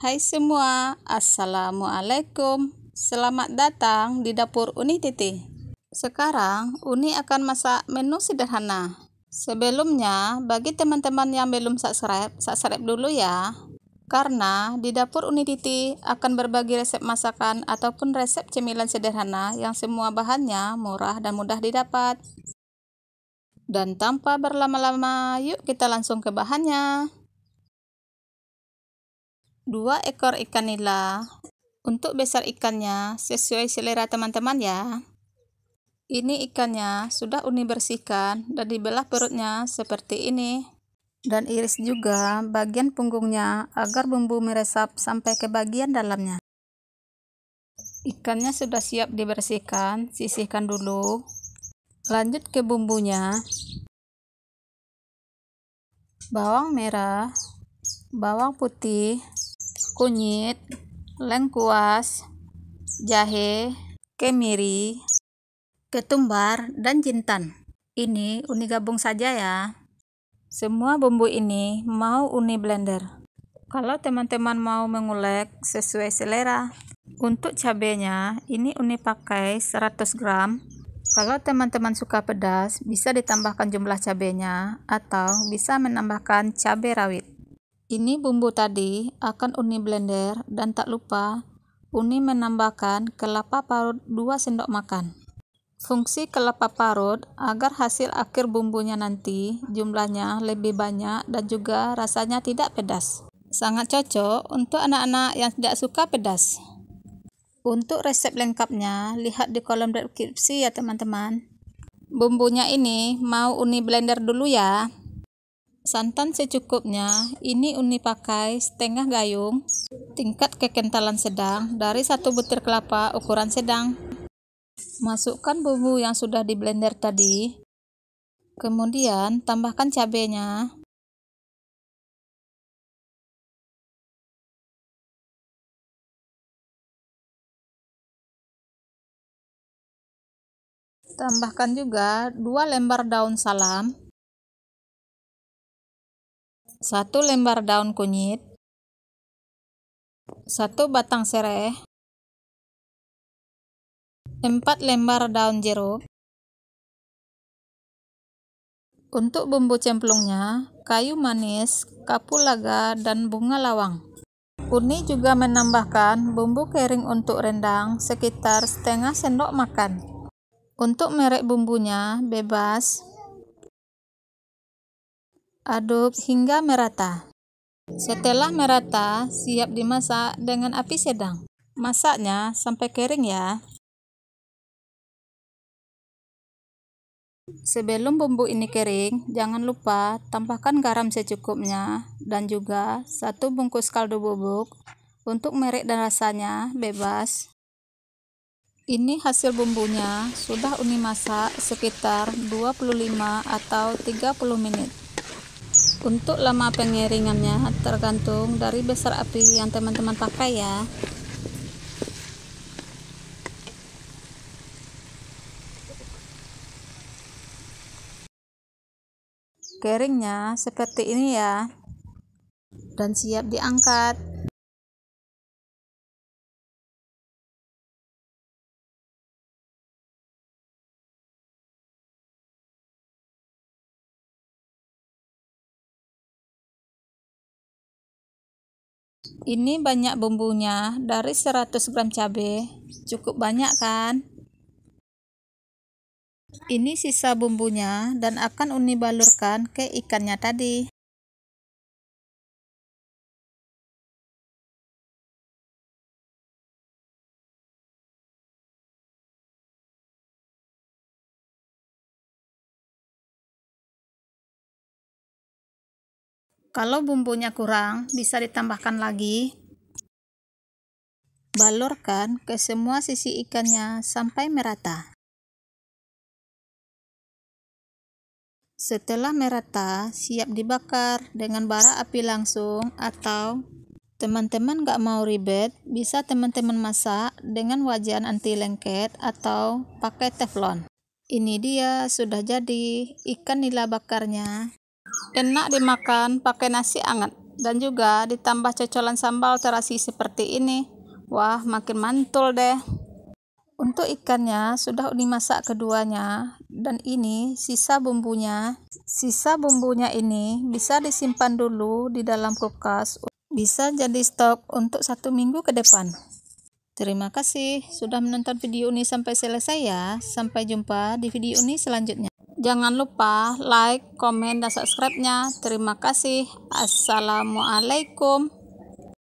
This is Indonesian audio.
Hai semua, Assalamualaikum. Selamat datang di dapur Uni Titi. Sekarang Uni akan masak menu sederhana. Sebelumnya, bagi teman-teman yang belum subscribe, subscribe dulu ya. Karena di dapur Uni Titi akan berbagi resep masakan ataupun resep cemilan sederhana yang semua bahannya murah dan mudah didapat. Dan tanpa berlama-lama, yuk kita langsung ke bahannya dua ekor ikan nila. Untuk besar ikannya sesuai selera teman-teman ya. Ini ikannya sudah Uni bersihkan dan dibelah perutnya seperti ini. Dan iris juga bagian punggungnya agar bumbu meresap sampai ke bagian dalamnya. Ikannya sudah siap dibersihkan, sisihkan dulu. Lanjut ke bumbunya. Bawang merah, bawang putih, kunyit, lengkuas, jahe, kemiri, ketumbar, dan jintan. Ini Uni gabung saja ya. Semua bumbu ini mau Uni blender. Kalau teman-teman mau mengulek sesuai selera. Untuk cabenya, ini Uni pakai 100 gram. Kalau teman-teman suka pedas, bisa ditambahkan jumlah cabenya atau bisa menambahkan cabai rawit ini bumbu tadi akan Uni blender dan tak lupa Uni menambahkan kelapa parut 2 sendok makan fungsi kelapa parut agar hasil akhir bumbunya nanti jumlahnya lebih banyak dan juga rasanya tidak pedas sangat cocok untuk anak-anak yang tidak suka pedas untuk resep lengkapnya, lihat di kolom deskripsi ya teman-teman. Bumbunya ini mau uni blender dulu ya. Santan secukupnya, ini Uni pakai setengah gayung, tingkat kekentalan sedang dari satu butir kelapa ukuran sedang. Masukkan bumbu yang sudah di blender tadi, kemudian tambahkan cabenya, tambahkan juga 2 lembar daun salam 1 lembar daun kunyit, 1 batang sereh, empat lembar daun jeruk. Untuk bumbu cemplungnya, kayu manis, kapulaga, dan bunga lawang. Uni juga menambahkan bumbu kering untuk rendang sekitar setengah sendok makan. Untuk merek bumbunya, bebas, aduk hingga merata. Setelah merata, siap dimasak dengan api sedang. Masaknya sampai kering ya. Sebelum bumbu ini kering, jangan lupa tambahkan garam secukupnya dan juga satu bungkus kaldu bubuk untuk merek dan rasanya bebas. Ini hasil bumbunya, sudah Uni masak sekitar 25 atau 30 menit untuk lama pengeringannya tergantung dari besar api yang teman-teman pakai ya keringnya seperti ini ya dan siap diangkat Ini banyak bumbunya, dari 100 gram cabai, cukup banyak kan? Ini sisa bumbunya dan akan Uni balurkan ke ikannya tadi. Kalau bumbunya kurang, bisa ditambahkan lagi. Balurkan ke semua sisi ikannya sampai merata. Setelah merata, siap dibakar dengan bara api langsung atau teman-teman gak mau ribet, bisa teman-teman masak dengan wajan anti lengket atau pakai teflon. Ini dia sudah jadi ikan nila bakarnya enak dimakan pakai nasi hangat dan juga ditambah cocolan sambal terasi seperti ini wah makin mantul deh untuk ikannya sudah dimasak keduanya dan ini sisa bumbunya sisa bumbunya ini bisa disimpan dulu di dalam kulkas bisa jadi stok untuk satu minggu ke depan terima kasih sudah menonton video ini sampai selesai ya sampai jumpa di video ini selanjutnya Jangan lupa like, komen, dan subscribe-nya. Terima kasih. Assalamualaikum.